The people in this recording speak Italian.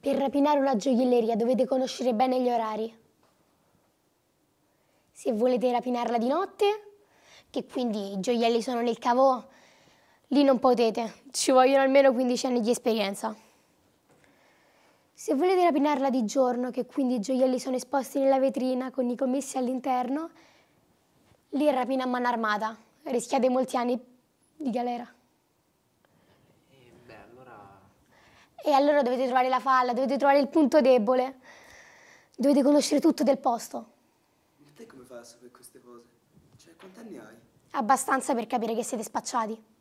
Per rapinare una gioielleria dovete conoscere bene gli orari. Se volete rapinarla di notte, che quindi i gioielli sono nel cavò, lì non potete, ci vogliono almeno 15 anni di esperienza. Se volete rapinarla di giorno, che quindi i gioielli sono esposti nella vetrina con i commessi all'interno, lì rapina a mano armata, rischiate molti anni di galera. e allora dovete trovare la falla, dovete trovare il punto debole, dovete conoscere tutto del posto. Ma te come fai a sapere queste cose? Cioè, quanti anni hai? Abbastanza per capire che siete spacciati.